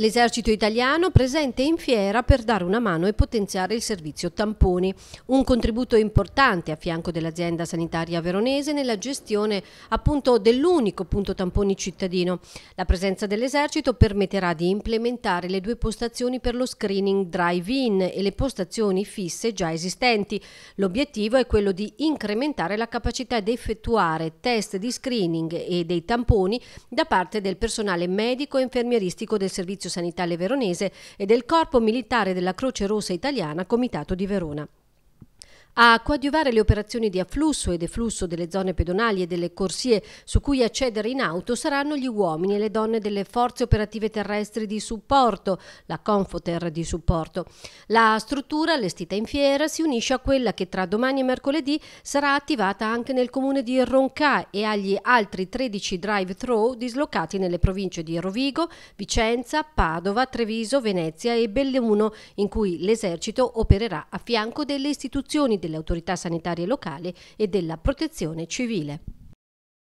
L'esercito italiano presente in fiera per dare una mano e potenziare il servizio tamponi, un contributo importante a fianco dell'azienda sanitaria veronese nella gestione appunto dell'unico punto tamponi cittadino. La presenza dell'esercito permetterà di implementare le due postazioni per lo screening drive-in e le postazioni fisse già esistenti. L'obiettivo è quello di incrementare la capacità di effettuare test di screening e dei tamponi da parte del personale medico e infermieristico del servizio Sanitale Veronese e del Corpo Militare della Croce Rossa Italiana Comitato di Verona. A coadiuvare le operazioni di afflusso e deflusso delle zone pedonali e delle corsie su cui accedere in auto saranno gli uomini e le donne delle forze operative terrestri di supporto, la Confoter di supporto. La struttura allestita in fiera si unisce a quella che tra domani e mercoledì sarà attivata anche nel comune di Roncà e agli altri 13 drive-thru dislocati nelle province di Rovigo, Vicenza, Padova, Treviso, Venezia e Belluno, in cui l'esercito opererà a fianco delle istituzioni delle autorità sanitarie locali e della protezione civile.